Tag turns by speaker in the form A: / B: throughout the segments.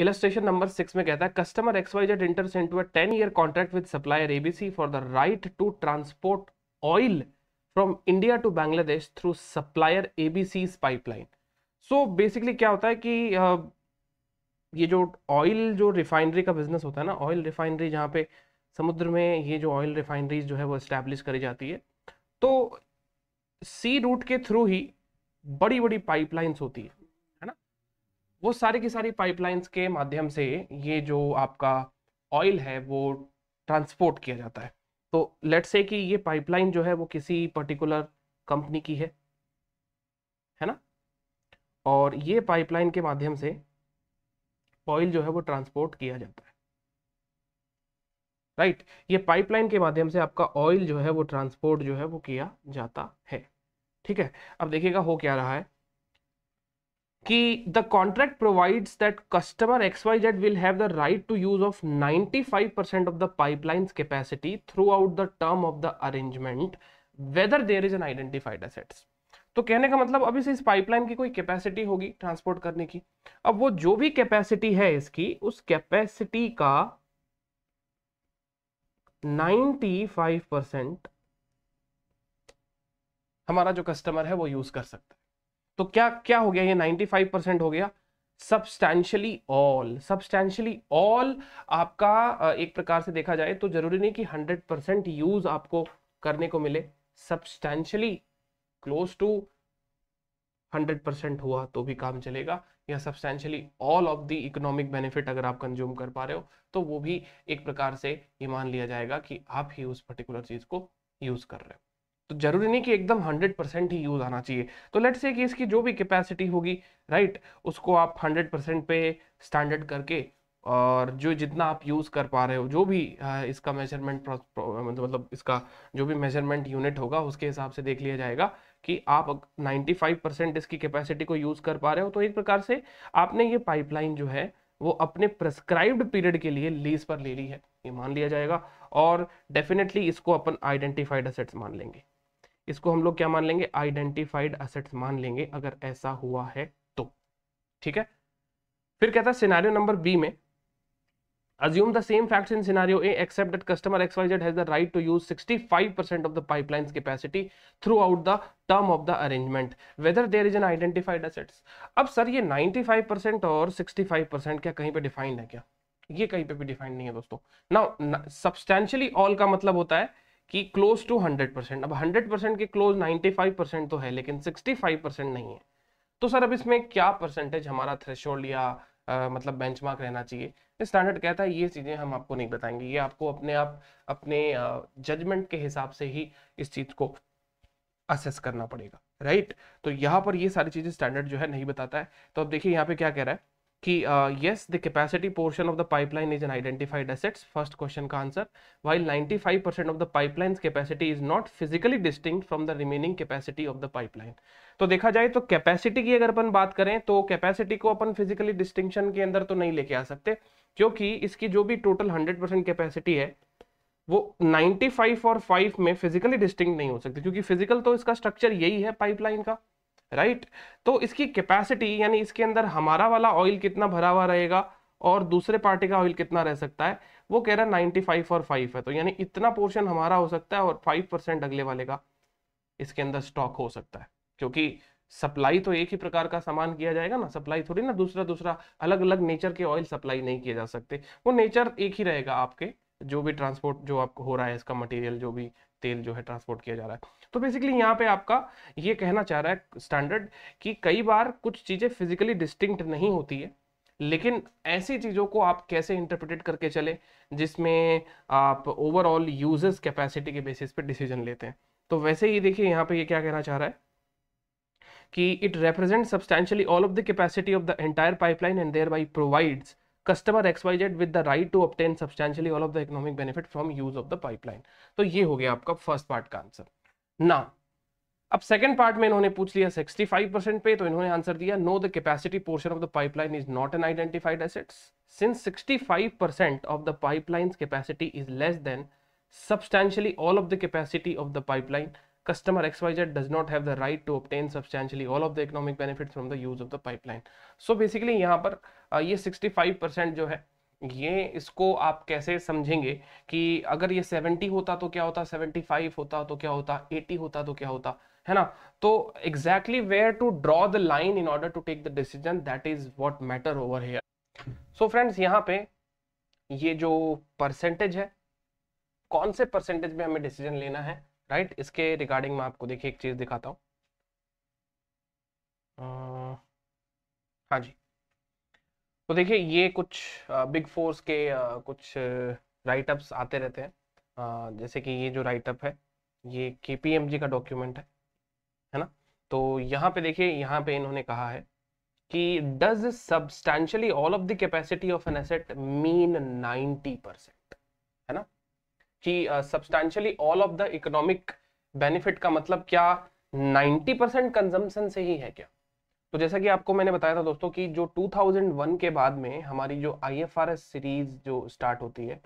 A: Illustration number six में कहता है customer XYZ enters into a ten year contract with supplier ABC for the right to transport oil from India to Bangladesh through supplier ABC pipeline so basically क्या होता है कि uh, ये जो oil जो रिफाइनरी का बिजनेस होता है ना ऑयल रिफाइनरी जहाँ पे समुद्र में ये जो ऑयल रिफाइनरीज जो है वो इस्टेब्लिश करी जाती है तो सी रूट के थ्रू ही बड़ी बड़ी पाइपलाइंस होती है वो सारी की सारी पाइपलाइंस के माध्यम से ये जो आपका ऑयल है वो ट्रांसपोर्ट किया जाता है तो लेट से कि ये पाइपलाइन जो है वो किसी पर्टिकुलर कंपनी की है है ना और ये पाइपलाइन के माध्यम से ऑयल जो है वो ट्रांसपोर्ट किया जाता है राइट right? ये पाइपलाइन के माध्यम से आपका ऑयल जो है वो ट्रांसपोर्ट जो है वो किया जाता है ठीक है अब देखिएगा हो क्या रहा है कि the contract provides that customer X Y Z will have the right to use of 95 percent of the pipeline capacity throughout the term of the arrangement whether there is an identified assets तो कहने का मतलब अभी से इस pipeline की कोई capacity होगी ट्रांसपोर्ट करने की अब वो जो भी कैपेसिटी है इसकी उस कैपेसिटी का 95 परसेंट हमारा जो कस्टमर है वो यूज कर सकता है तो क्या क्या हो गया ये 95 परसेंट हो गया सब्सटैंशली ऑल सब्सटैंशली ऑल आपका एक प्रकार से देखा जाए तो जरूरी नहीं कि 100 परसेंट यूज आपको करने को मिले सब्सटैंशली क्लोज टू 100 परसेंट हुआ तो भी काम चलेगा या substantially all of the economic benefit अगर आप कंज्यूम कर पा रहे हो तो वो भी एक प्रकार से ये मान लिया जाएगा कि आप ही उस पर्टिकुलर चीज़ को यूज़ कर रहे हो तो जरूरी नहीं कि एकदम 100 परसेंट ही यूज़ आना चाहिए तो लेट से कि इसकी जो भी कैपेसिटी होगी राइट उसको आप 100 परसेंट पे स्टैंडर्ड करके और जो जितना आप यूज़ कर पा रहे हो जो भी इसका मेजरमेंट मतलब, मतलब इसका जो भी मेजरमेंट यूनिट होगा उसके हिसाब से देख लिया जाएगा कि आप 95 परसेंट इसकी कैपेसिटी को यूज़ कर पा रहे हो तो एक प्रकार से आपने ये पाइपलाइन जो है वो अपने प्रेस्क्राइब्ड पीरियड के लिए लीज पर ले ली है ये मान लिया जाएगा और डेफिनेटली इसको अपन आइडेंटिफाइड असेट्स मान लेंगे इसको हम लोग क्या मान लेंगे आइडेंटिफाइड असेट्स मान लेंगे अगर ऐसा हुआ है तो ठीक है फिर कहता है सिनारियो नंबर बी में assume the same facts in scenario A except that customer XYZ has the right to use 65% of the pipeline's capacity throughout the term of the arrangement whether there is an identified assets अब sir ये 95% और 65% क्या कहीं पे defined है क्या ये कहीं पे भी डिफाइंड नहीं है दोस्तों नाउ सब्सटैंशियली ऑल का मतलब होता है कि क्लोज टू 100 परसेंट अब 100 परसेंट के क्लोज 95 परसेंट तो है लेकिन 65 परसेंट नहीं है तो सर अब इसमें क्या परसेंटेज हमारा थ्रेशोल्ड या आ, मतलब बेंचमार्क रहना चाहिए स्टैंडर्ड कहता है ये चीज़ें हम आपको नहीं बताएंगे ये आपको अपने आप अपने जजमेंट के हिसाब से ही इस चीज़ को असेस करना पड़ेगा राइट तो यहाँ पर ये सारी चीज़ें स्टैंडर्ड जो है नहीं बताता है तो अब देखिए यहाँ पे क्या कह रहा है कि yes the capacity portion of the pipeline is an identified assets first question का answer while 95 percent of the pipeline capacity is not physically distinct from the remaining capacity of the pipeline तो देखा जाए तो capacity की अगर अपन बात करें तो कैपेसिटी को अपन फिजिकली डिस्टिंक्शन के अंदर तो नहीं लेके आ सकते क्योंकि इसकी जो भी टोटल हंड्रेड परसेंट कैपेसिटी है वो 95 और 5 में फिजिकली डिस्टिंक्ट नहीं हो सकती क्योंकि फिजिकल तो इसका स्ट्रक्चर यही है पाइपलाइन का राइट तो इसकी कैपेसिटी यानी इसके अंदर हमारा वाला ऑयल कितना भरा हुआ रहेगा और दूसरे पार्टी का ऑयल कितना रह सकता है वो कह रहा है नाइन्टी और फाइव है तो यानी इतना पोर्शन हमारा हो सकता है और फाइव परसेंट अगले वाले का इसके अंदर स्टॉक हो सकता है क्योंकि सप्लाई तो एक ही प्रकार का सामान किया जाएगा ना सप्लाई थोड़ी ना दूसरा दूसरा अलग अलग नेचर के ऑयल सप्लाई नहीं किए जा सकते वो नेचर एक ही रहेगा आपके जो भी ट्रांसपोर्ट जो आपको हो रहा है इसका मटेरियल जो भी तेल जो है ट्रांसपोर्ट किया जा रहा है तो बेसिकली यहाँ पे आपका ये कहना चाह रहा है स्टैंडर्ड कि कई बार कुछ चीज़ें फिजिकली डिस्टिंक्ट नहीं होती है लेकिन ऐसी चीज़ों को आप कैसे इंटरप्रिटेट करके चले जिसमें आप ओवरऑल यूजर्स कैपेसिटी के बेसिस पे डिसीजन लेते हैं तो वैसे ही देखिए यहाँ पे ये क्या कहना चाह रहा है कि it represent substantially all of the capacity of the entire pipeline and thereby provides customer XYZ with the right to obtain substantially all of the economic benefit from use of the pipeline तो ये हो गया आपका first part का answer ना अब second part में इन्होंने पूछ लिया 65 परसेंट पे तो इन्होंने आंसर दिया no the capacity portion of the pipeline is not an identified assets since 65 percent of the pipeline capacity is less than substantially all of the capacity of the pipeline customer XYZ does not have the right to obtain substantially all of the economic benefits from the use of the pipeline. So basically यहाँ पर ये 65% जो है ये इसको आप कैसे समझेंगे कि अगर ये 70 होता तो क्या होता 75 होता तो क्या होता 80 होता तो क्या होता है ना तो exactly where to draw the line in order to take the decision that is what matter over here so friends यहाँ पे ये जो परसेंटेज है कौन से परसेंटेज में हमें डिसीजन लेना है राइट इसके रिगार्डिंग मैं आपको देखिए एक चीज़ दिखाता हूँ हाँ जी तो देखिए ये कुछ बिग फोर्स के कुछ राइटअप्स आते रहते हैं जैसे कि ये जो राइटअप है ये के का डॉक्यूमेंट है है ना तो यहाँ पे देखिए यहाँ पे इन्होंने कहा है कि does substantially all of the capacity of an asset mean 90 percent है ना कि substantially all of the economic benefit का मतलब क्या 90 परसेंट कंजम्पन से ही है क्या तो जैसा कि आपको मैंने बताया था दोस्तों कि जो 2001 के बाद में हमारी जो आई सीरीज जो स्टार्ट होती है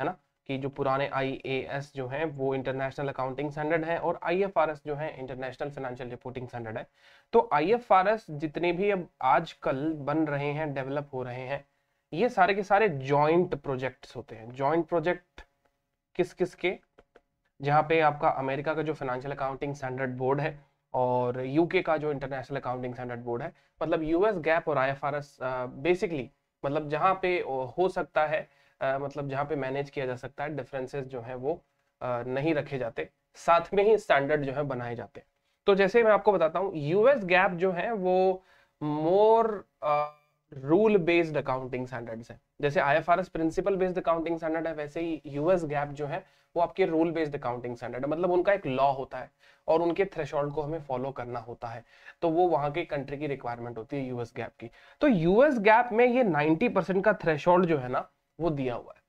A: है ना कि जो पुराने आई जो हैं वो इंटरनेशनल अकाउंटिंग स्टैंडर्ड है और आई जो है इंटरनेशनल फाइनेंशियल रिपोर्टिंग स्टैंडर्ड है तो आई जितने भी अब आजकल बन रहे हैं डेवलप हो रहे हैं ये सारे के सारे जॉइंट प्रोजेक्ट्स होते हैं जॉइंट प्रोजेक्ट किस किस के जहाँ पे आपका अमेरिका का जो फाइनेंशियल अकाउंटिंग स्टैंडर्ड बोर्ड है और यूके का जो इंटरनेशनल अकाउंटिंग स्टैंडर्ड बोर्ड है मतलब यूएस गैप और आईएफआरएस बेसिकली मतलब जहाँ पे हो सकता है आ, मतलब जहाँ पे मैनेज किया जा सकता है डिफरेंसेस जो है वो आ, नहीं रखे जाते साथ में ही स्टैंडर्ड जो है बनाए जाते हैं तो जैसे मैं आपको बताता हूँ यूएस गैप जो है वो more rule based accounting standards है जैसे IFRS principle based accounting standard है वैसे ही यूएस गैप जो है वो आपके रूल बेस्ड अकाउंटिंग स्टैंडर्ड है मतलब उनका एक लॉ होता है और उनके थ्रेशोल्ड को हमें फॉलो करना होता है तो वो वहां के कंट्री की रिक्वायरमेंट होती है यूएस गैप की तो यूएस गैप में ये 90% का थ्रेशोल्ड जो है ना वो दिया हुआ है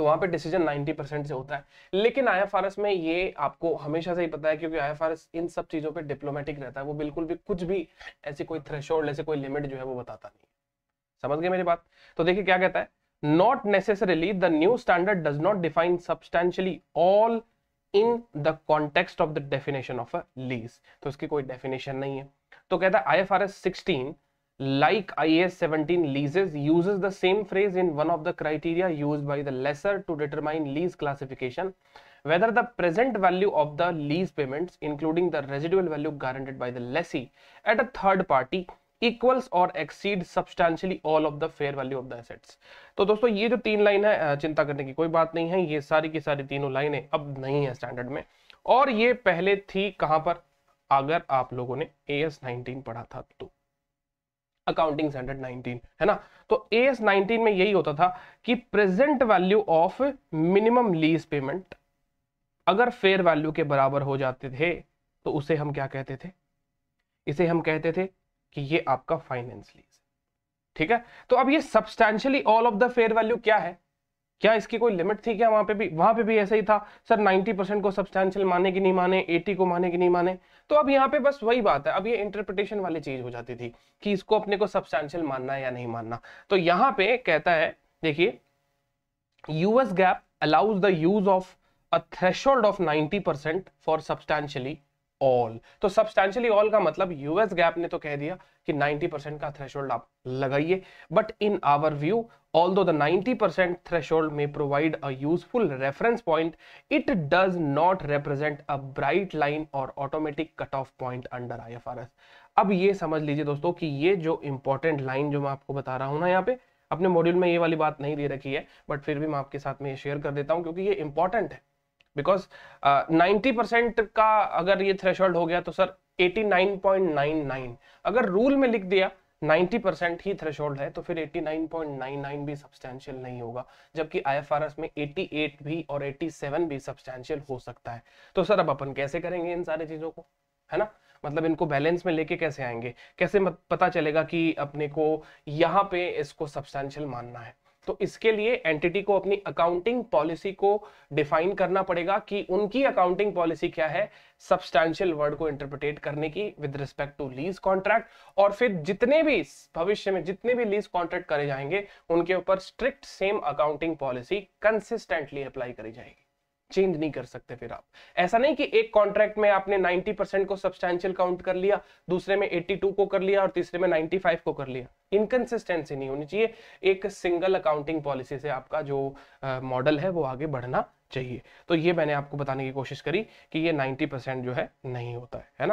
A: तो वहां पे डिसीजन 90 से होता है लेकिन आईएफआरएस में ये आपको हमेशा से ही पता है क्योंकि आईएफआरएस इन सब चीज़ों पे डिप्लोमेटिक रहता है वो बिल्कुल भी कुछ भी ऐसी कोई थ्रेशोल्ड ऐसे कोई लिमिट जो है वो बताता नहीं समझ गए मेरी बात तो देखिए क्या कहता है not necessarily the new standard does not define substantially all in the context of the definition of a lease तो इसकी कोई डेफिनेशन नहीं है तो कहता है I F R S sixteen like IAS 17 leases uses the same phrase in one of the criteria used by the lessor to determine lease classification whether the present value of the lease payments including the residual value guaranteed by the lessee at a third party equals और exceed substantially all of the fair value of the assets तो दोस्तों ये जो तीन line है चिंता करने की कोई बात नहीं है ये सारी की सारी तीनों लाइनें अब नहीं है स्टैंडर्ड में और ये पहले थी कहां पर अगर आप लोगों ने ए एस नाइनटीन पढ़ा था तो अकाउंटिंग स्टैंडर्ड 19 है ना तो ए एस नाइनटीन में यही होता था कि present value of minimum lease payment अगर फेयर वैल्यू के बराबर हो जाते थे तो उसे हम क्या कहते थे इसे हम कहते थे कि ये आपका फाइनेंस लीज ठीक है तो अब ये substantially all of the fair value क्या है क्या इसकी कोई लिमिट थी क्या वहां पे भी वहां पे भी ऐसा ही था सर 90 परसेंट को सब्सटैंशियल माने कि नहीं माने 80 को माने कि नहीं माने तो अब यहाँ पे बस वही बात है अब ये इंटरप्रिटेशन वाली चीज हो जाती थी कि इसको अपने को सब्सटैंशियल मानना है या नहीं मानना तो यहाँ पे कहता है देखिए US GAAP allows the use of a threshold of 90 percent for substantially all तो सब्सटैंशियली ऑल का मतलब यूएस गैप ने तो कह दिया कि 90 परसेंट का थ्रेश आप लगाइए but in our view although the 90 percent threshold may provide a useful reference point it does not represent a bright line और automatic cut off point under I अब ये समझ लीजिए दोस्तों कि ये जो इंपॉर्टेंट लाइन जो मैं आपको बता रहा हूं ना यहाँ पे अपने मॉड्यूल में ये वाली बात नहीं दे रखी है बट फिर भी मैं आपके साथ में ये शेयर कर देता हूँ क्योंकि ये इंपॉर्टेंट है बिकॉज नाइन्टी परसेंट का अगर ये थ्रेश हो गया तो सर एटी नाइन नाइन अगर रूल में लिख दिया 90% ही थ्रेश है तो फिर 89.99 भी सब्सटैंशियल नहीं होगा जबकि आईएफआरएस में 88 भी और 87 भी सब्सटैंशियल हो सकता है तो सर अब अपन कैसे करेंगे इन सारी चीज़ों को है ना मतलब इनको बैलेंस में लेके कैसे आएंगे कैसे पता चलेगा कि अपने को यहाँ पे इसको सब्सटैंशियल मानना है तो इसके लिए एंटिटी को अपनी अकाउंटिंग पॉलिसी को डिफाइन करना पड़ेगा कि उनकी अकाउंटिंग पॉलिसी क्या है सब्सटैंशियल वर्ड को इंटरप्रिटेट करने की with respect to lease contract और फिर जितने भी भविष्य में जितने भी लीज कॉन्ट्रैक्ट करे जाएंगे उनके ऊपर strict same accounting policy consistently apply करी जाएगी चेंज नहीं कर सकते फिर आप ऐसा नहीं कि एक कॉन्ट्रैक्ट में आपने 90 परसेंट को सब्सटैंशियल काउंट कर लिया दूसरे में 82 को कर लिया और तीसरे में 95 को कर लिया इनकन्सिस्टेंसी नहीं होनी चाहिए एक सिंगल अकाउंटिंग पॉलिसी से आपका जो मॉडल है वो आगे बढ़ना चाहिए तो ये मैंने आपको बताने की कोशिश करी कि ये नाइन्टी परसेंट जो है नहीं होता है, है ना